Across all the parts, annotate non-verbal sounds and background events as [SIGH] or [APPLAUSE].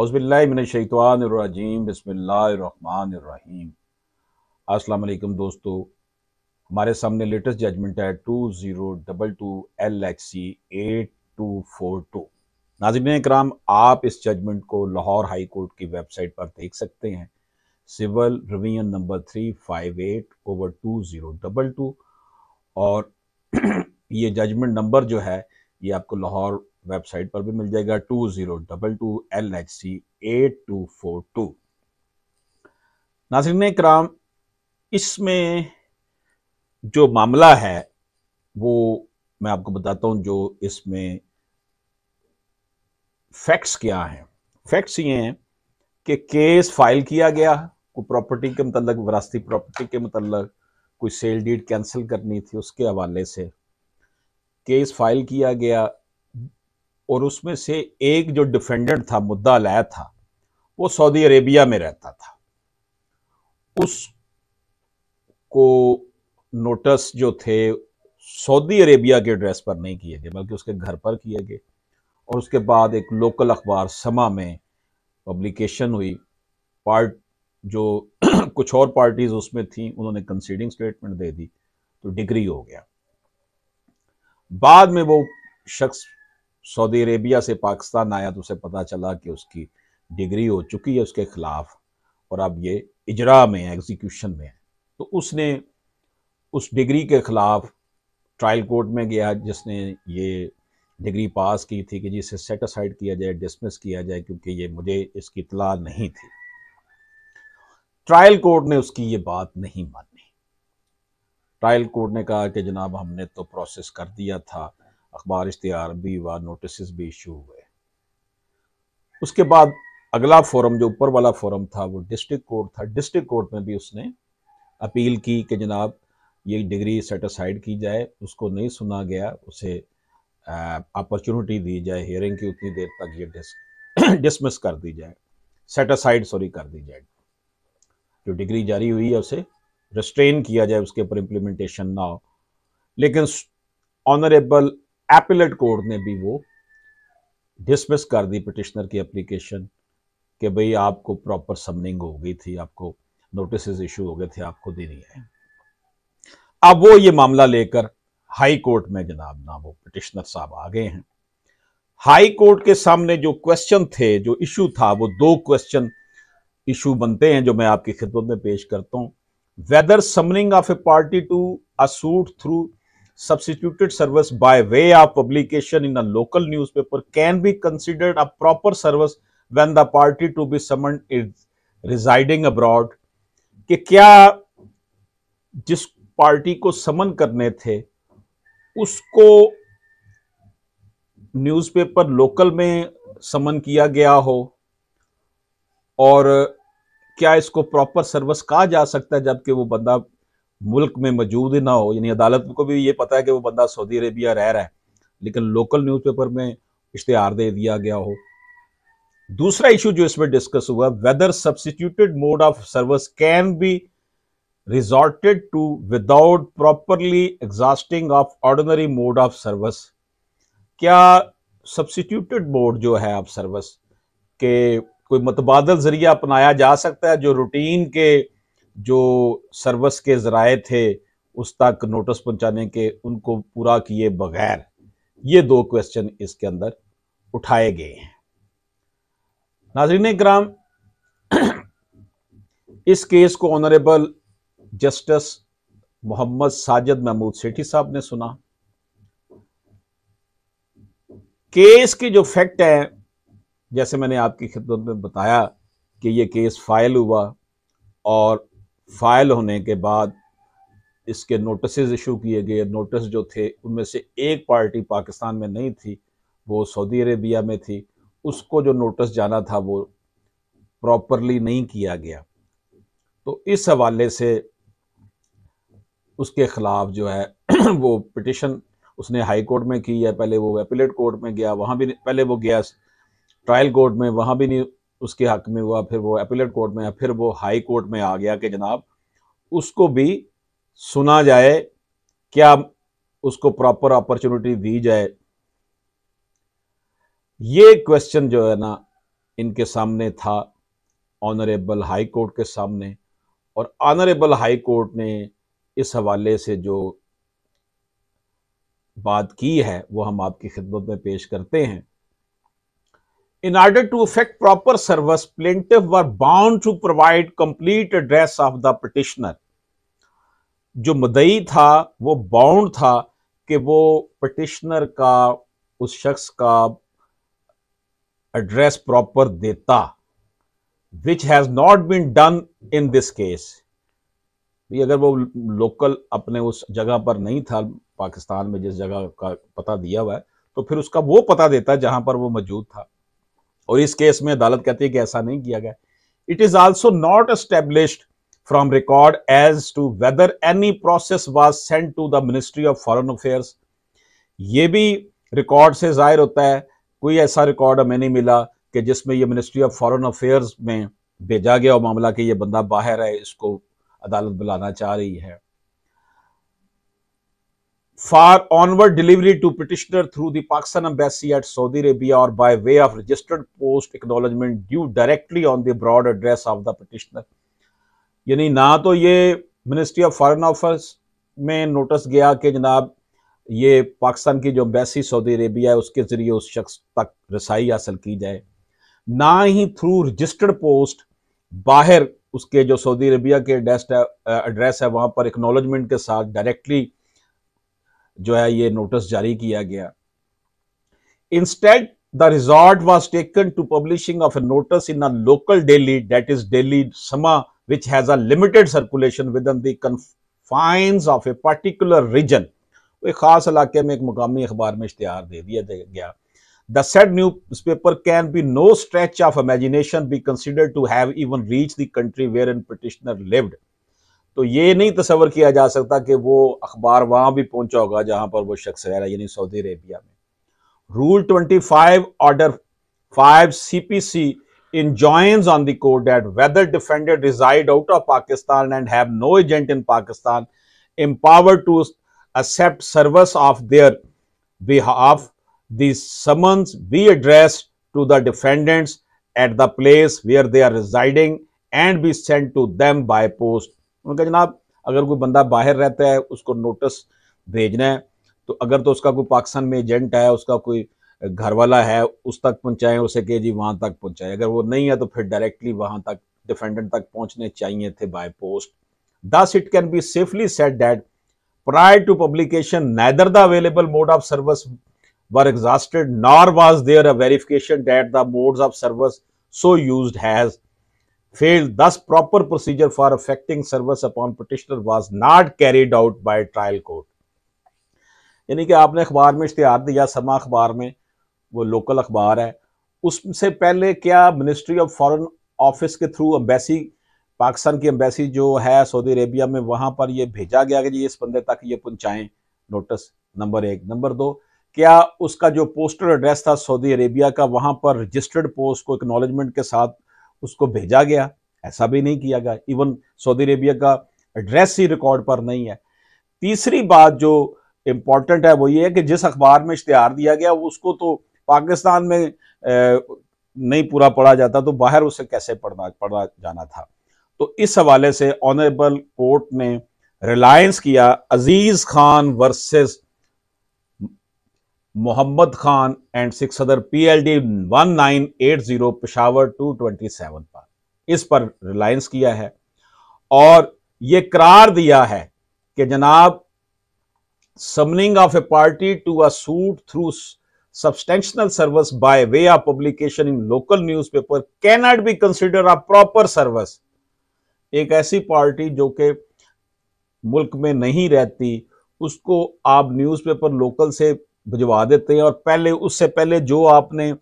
अउज़बिल्लिमिनशैतवानरजीम बसमीम असलकम दोस्तों हमारे सामने लेटेस्ट जजमेंट है two zero double two L X C eight two four two नाजिन कराम आप इस जजमेंट को लाहौर हाई कोर्ट की वेबसाइट पर देख सकते हैं civil revision number three five eight over two zero double two और [CLEARS THROAT] ये जजमेंट नंबर जो है ये आपको लाहौर वेबसाइट पर भी मिल जाएगा two zero double two L H C eight two four two नाजरन कराम इसमें जो मामला है वो मैं आपको बताता हूं जो इसमें फैक्ट्स क्या हैं फैक्ट्स ये हैं कि केस फाइल किया गया कोई प्रॉपर्टी के मतलब वरासती प्रॉपर्टी के मतलब कोई सेल डीड कैंसिल करनी थी उसके हवाले से केस फाइल किया गया और उसमें से एक जो डिफेंडेंट था मुद्दा लाया था वो सऊदी अरेबिया में रहता था उसको नोटिस जो थे सऊदी अरेबिया के एड्रेस पर नहीं किए गए बल्कि उसके घर पर किए गए और उसके बाद एक लोकल अखबार समा में पब्लिकेशन हुई पार्ट जो [CLEARS THROAT] कुछ और पार्टीज उसमें थी उन्होंने कंसीडिंग स्टेटमेंट दे दी तो डिग्री हो गया बाद में वो शख्स सऊदी अरेबिया से पाकिस्तान आया तो उसे पता चला कि उसकी डिग्री हो चुकी है उसके ख़िलाफ़ और अब ये इजरा में है एग्जीक्यूशन में है तो उसने उस डिग्री के ख़िलाफ़ ट्रायल कोर्ट में गया जिसने ये डिग्री पास की थी कि जिसे सेटिसाइड किया जाए डिसमिस किया जाए क्योंकि ये मुझे इसकी इतला नहीं थी ट्रायल कोर्ट ने उसकी ये बात नहीं मानी ट्रायल कोर्ट ने कहा कि जनाब हमने तो प्रोसेस कर दिया था अखबार इश्तहार भी हुआ नोटिस भी इशू हुए उसके बाद अगला फोरम जो ऊपर वाला फोरम था वो डिस्ट्रिक्ट कोर्ट था डिस्ट्रिक्ट कोर्ट में भी उसने अपील की कि जनाब ये डिग्री सेटिसाइड की जाए उसको नहीं सुना गया उसे अपॉर्चुनिटी दी जाए हियरिंग की उतनी देर तक ये डिस [COUGHS] डिसमिस कर दी जाए सेटिसाइड सॉरी कर दी जाए जो डिग्री जारी हुई है उसे रिस्ट्रेन किया जाए उसके ऊपर इम्प्लीमेंटेशन ना हो लेकिन ऑनरेबल एपिलेट कोर्ट ने भी वो डिसमिस कर दी पिटिशनर की एप्लीकेशन कि भई आपको प्रॉपर समनिंग हो गई थी आपको नोटिस इशू हो गए थे आपको देनी है अब वो ये मामला लेकर हाई कोर्ट में जनाब ना वो पिटिशनर साहब आ गए हैं हाई कोर्ट के सामने जो क्वेश्चन थे जो इशू था वो दो क्वेश्चन इशू बनते हैं जो मैं आपकी खिदमत में पेश करता हूं whether summoning of a party to a suit through substituted service by way of publication in a local newspaper can be considered a proper service when the party to be summoned is residing abroad कि क्या जिस party को समन करने थे उसको news paper local में समन किया गया हो और क्या इसको प्रॉपर सर्विस कहा जा सकता है जबकि वो बंदा मुल्क में मौजूद ही ना हो यानी अदालत को भी ये पता है कि वो बंदा सऊदी अरेबिया रह रहा है लेकिन लोकल न्यूज़पेपर में इश्तहार दे दिया गया हो दूसरा इशू जो इसमें डिस्कस हुआ whether substituted mode of service can be resorted to without properly exhausting of ordinary mode of service क्या सब्सिट्यूटेड मोड जो है ऑफ सर्विस के कोई मतबादल जरिया अपनाया जा सकता है जो रूटीन के जो सर्विस के ज़राए थे उस तक नोटिस पहुंचाने के उनको पूरा किए बगैर ये दो क्वेश्चन इसके अंदर उठाए गए हैं नाजरीन कराम इस केस को ऑनरेबल जस्टिस मोहम्मद साजिद महमूद सेठी साहब ने सुना केस के जो फैक्ट हैं जैसे मैंने आपकी खिदमत में बताया कि ये केस फाइल हुआ और फाइल होने के बाद इसके नोटिस इशू किए गए नोटिस जो थे उनमें से एक पार्टी पाकिस्तान में नहीं थी वो सऊदी अरेबिया में थी उसको जो नोटिस जाना था वो प्रॉपरली नहीं किया गया तो इस हवाले से उसके ख़िलाफ़ जो है [CLEARS THROAT] वो पिटिशन उसने हाई कोर्ट में की है पहले वो अपीलेट कोर्ट में गया वहाँ भी पहले वो गया ट्रायल कोर्ट में वहाँ भी नहीं उसके हक में हुआ फिर वो अपीलेट कोर्ट में फिर वो हाई कोर्ट में आ गया कि जनाब उसको भी सुना जाए क्या उसको प्रॉपर अपॉर्चुनिटी दी जाए ये क्वेश्चन जो है ना इनके सामने था ऑनरेबल हाई कोर्ट के सामने और ऑनरेबल हाई कोर्ट ने इस हवाले से जो बात की है वो हम आपकी खिदमत में पेश करते हैं in order to effect proper service, plaintiff were bound to provide complete address of the petitioner. जो मदई था वो बाउंड था कि वो पटिशनर का उस शख्स का एड्रेस प्रॉपर देता which has not been done in this case भी अगर वो लोकल अपने उस जगह पर नहीं था पाकिस्तान में जिस जगह का पता दिया हुआ है तो फिर उसका वो पता देता जहां पर वो मौजूद था और इस केस में अदालत कहती है कि ऐसा नहीं किया गया it is also not established from record as to whether any process was sent to the ministry of foreign affairs ये भी रिकॉर्ड से जाहिर होता है कोई ऐसा रिकॉर्ड हमें नहीं मिला कि जिसमें यह मिनिस्ट्री ऑफ फॉरन अफेयर्स में भेजा गया और मामला कि यह बंदा बाहर है इसको अदालत बुलाना चाह रही है for onward delivery to petitioner through the Pakistan embassy at Saudi Arabia और by way of registered post acknowledgement due directly on the abroad address of the petitioner यानी ना तो ये मिनिस्ट्री ऑफ फॉरन ऑफर्स में नोटिस गया कि जनाब ये पाकिस्तान की जो अम्बेसी सऊदी अरेबिया है उसके जरिए उस शख्स तक रसाई हासिल की जाए ना ही थ्रू रजिस्टर्ड पोस्ट बाहर उसके जो सऊदी अरेबिया के एड्रेस है वहाँ पर एक्नोलॉजमेंट के साथ डायरेक्टली जो है ये नोटिस जारी किया गया instead the resort was taken to publishing of a notice in local daily that is daily Sama which has limited circulation within lines of a particular region एक खास इलाके में एक मुकामी अखबार में इश्तहार दे दिया गया the said newspaper can be no stretch of imagination be considered to have even reach the country where an petitioner lived तो ये नहीं तस्वर किया जा सकता कि वो अखबार वहां भी पहुंचा होगा जहां पर वो शख्स रह रहा है यानी सऊदी अरेबिया में rule twenty five order five C P C enjoins on court that whether defendant reside out of Pakistan and have no agent in Pakistan empower to accept service of their behalf the summons be address to the defendants at the place where they are residing and be sent to them by post उन्होंने जनाब अगर कोई बंदा बाहर रहता है उसको notice भेजना है तो अगर तो उसका कोई पाकिस्तान में एजेंट है उसका कोई घर वाला है उस तक पहुंचाएं उसे कहे जी वहां तक पहुंचाएं अगर वो नहीं है तो फिर डायरेक्टली वहां तक डिफेंडेंट तक पहुंचने चाहिए थे by post thus it can be safely said that prior to publication neither the available mode of service were exhausted nor was there a verification that the mode of service so used has failed. Thus, proper procedure for affecting service upon petitioner was not carried out by trial court. यानी कि आपने अखबार में इश्तहार दिया समा अखबार में वो लोकल अखबार है उससे पहले क्या मिनिस्ट्री ऑफ फॉरेन ऑफिस के थ्रू अम्बेसी पाकिस्तान की अम्बेसी जो है सऊदी अरेबिया में वहाँ पर ये भेजा गया कि जी इस बंदे तक ये पहुँचाएँ नोटिस नंबर एक नंबर दो क्या उसका जो पोस्टल एड्रेस था सऊदी अरेबिया का वहाँ पर रजिस्टर्ड पोस्ट को एक्नॉलेजमेंट के साथ उसको भेजा गया ऐसा भी नहीं किया गया इवन सऊदी अरेबिया का एड्रेस ही रिकॉर्ड पर नहीं है तीसरी बात जो इम्पॉर्टेंट है वो ये है कि जिस अखबार में इश्तहार दिया गया उसको तो पाकिस्तान में ए, नहीं पूरा पढ़ा जाता तो बाहर उसे कैसे पढ़ना पढ़ा जाना था तो इस हवाले से ऑनरेबल कोर्ट ने रिलायंस किया Aziz Khan versus Mohammad Khan and six other P L D one nine eight zero Peshawar two twenty seven पर इस पर रिलायंस किया है और ये करार दिया है कि जनाब summoning of a party to a suit through substantial service by way publication in local newspaper cannot be considered a proper service एक ऐसी पार्टी जो कि मुल्क में नहीं रहती उसको आप न्यूज़पेपर लोकल से भिजवा देते हैं और पहले उससे पहले जो आपने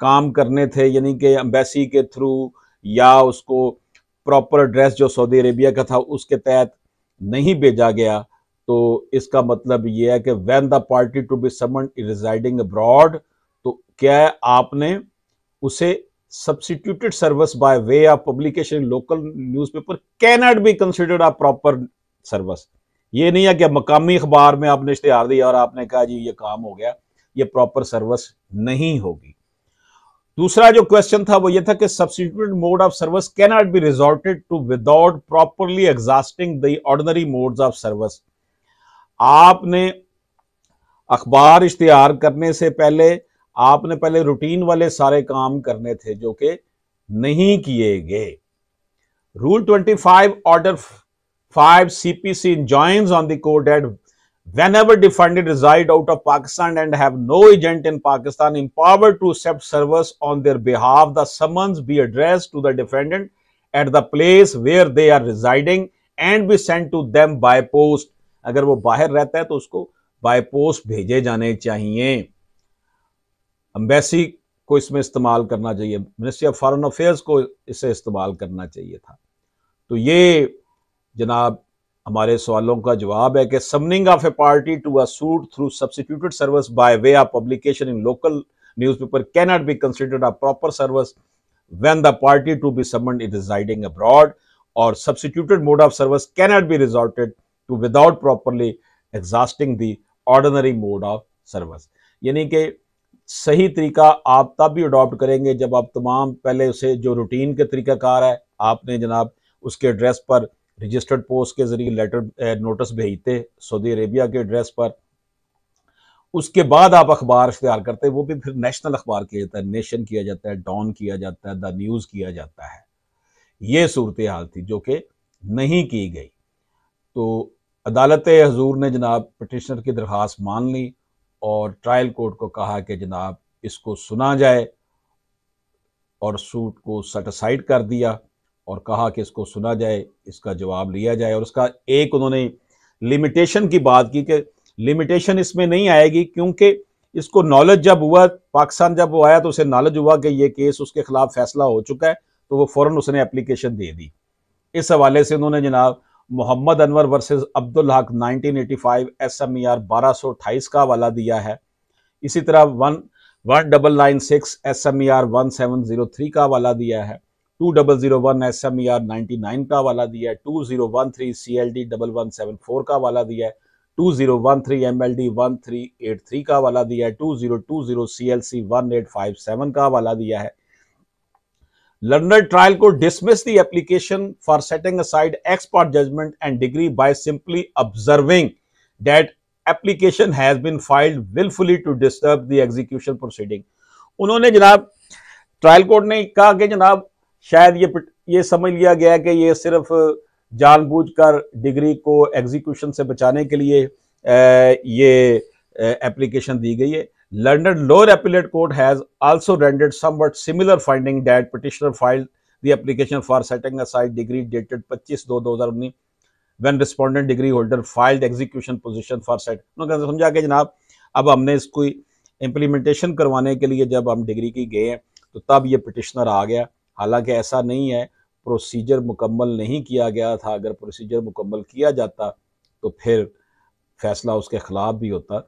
काम करने थे यानी कि एम्बेसी के थ्रू या उसको प्रॉपर एड्रेस जो सऊदी अरेबिया का था उसके तहत नहीं भेजा गया तो इसका मतलब यह है कि when the party to be summon residing abroad तो क्या है आपने उसे substituted service by way of publication local newspaper can not be considered a proper service ये नहीं है कि मकामी अखबार में आपने इश्तहार दिया और आपने कहा जी ये काम हो गया ये प्रॉपर सर्विस नहीं होगी दूसरा जो क्वेश्चन था वो ये था कि substitute mode of service not be resorted to without properly exhausting the ordinary modes of service आपने अखबार इश्तहार करने से पहले आपने पहले रूटीन वाले सारे काम करने थे जो कि नहीं किए गए rule 25 order five CPC enjoins on the court that whenever defendant reside out of Pakistan and have no agent in Pakistan empowered to accept service on their behalf, the summons be addressed to the defendant at the place where they are residing and be sent to them by post. अगर वो बाहर रहता है तो उसको by post भेजे जाने चाहिए अम्बेसी को इसमें इस्तेमाल करना चाहिए मिनिस्ट्री ऑफ फॉरेन अफेयर्स को इसे इस्तेमाल करना चाहिए था तो ये जनाब हमारे सवालों का जवाब है कि summoning of a party to a suit through substituted service by way of publication in local newspaper cannot be considered a proper service when the party to be is is abroad और or mode of service can not be resorted to without properly exhausting the ordinary mode of service यानी कि सही तरीका आप तब भी adopt करेंगे जब आप तमाम पहले उसे जो रूटीन के तरीकाकार है आपने जनाब उसके एड्रेस पर रजिस्टर्ड पोस्ट के जरिए लेटर नोटिस eh, भेजते सऊदी अरेबिया के एड्रेस पर उसके बाद आप अखबार इख्तियार करते वो भी फिर नेशनल अखबार किया जाता है नेशन किया जाता है डॉन किया जाता है द न्यूज़ किया जाता है ये सूरत हाल थी जो कि नहीं की गई तो अदालत हजूर ने जनाब पटिशनर की दरख्वास्त मान ली और ट्रायल कोर्ट को कहा कि जनाब इसको सुना जाए और सूट को सेटिसाइड कर दिया और कहा कि इसको सुना जाए इसका जवाब लिया जाए और उसका एक उन्होंने लिमिटेशन की बात की कि लिमिटेशन इसमें नहीं आएगी क्योंकि इसको नॉलेज जब हुआ पाकिस्तान जब वो आया तो उसे नॉलेज हुआ कि ये केस उसके खिलाफ फैसला हो चुका है तो वो फ़ौरन उसने एप्लीकेशन दे दी इस हवाले से उन्होंने जनाब मोहम्मद अनवर वर्सेस अब्दुल हक 1985 एसएमईआर 1228 का हवाला दिया है इसी तरह one one double nine six S M E R one seven zero three का हवाला दिया है two double zero one S M E R ninety nine का वाला दिया है two zero one three C L D double one seven four का वाला दिया है two zero one three M L D one three eight three का वाला दिया है two zero two zero C L C one eight five seven का वाला दिया है लर्नर ट्रायल को dismiss the application for setting aside ex parte judgement and decree by simply observing that application has been filed wilfully to disturb the execution proceeding उन्होंने जनाब trial court ने कहा कि जनाब शायद ये ये समझ लिया गया कि ये सिर्फ जानबूझकर डिग्री को एग्जीक्यूशन से बचाने के लिए ये एप्लीकेशन दी गई है learned lower appellate court has also rendered some somewhat similar finding that petitioner filed the application for setting aside decree dated 25 दो 2019 when respondent decree holder filed execution petition for set उन्होंने समझा कि जनाब अब हमने इसको इम्प्लीमेंटेशन करवाने के लिए जब हम डिग्री की गए हैं तो तब ये पिटिशनर आ गया हालांकि ऐसा नहीं है प्रोसीजर मुकम्मल नहीं किया गया था अगर प्रोसीजर मुकम्मल किया जाता तो फिर फैसला उसके खिलाफ भी होता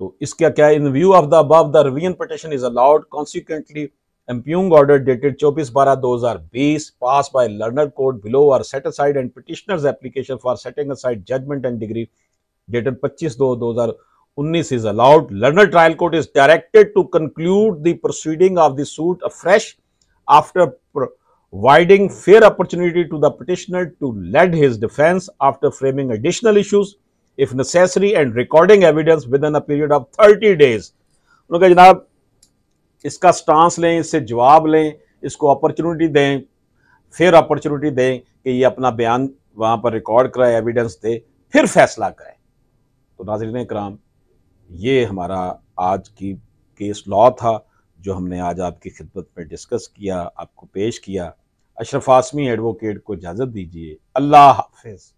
तो इसका क्या in view of the above the revision petition is allowed consequently impugned order dated 24 बारह 2020 passed by learned court below are set aside and petitioner's application for setting aside judgement and decree dated 25 दो 2019 is allowed learned trial court is directed to conclude the proceeding of the suit afresh fresh after providing fair opportunity to the petitioner to lead his defense after framing additional issues if necessary and recording evidence within a period of 30 days unka janab iska stance stance isse jawab जवाब isko opportunity opportunity fair opportunity opportunity ki ye apna bayan wahan par record record evidence de phir faisla kare to nazreen e ikram ye hamara aaj ki case law था जो हमने आज आपकी खिदमत में discuss किया आपको पेश किया अशरफ आसमी एडवोकेट को इजाज़त दीजिए अल्लाह हाफिज़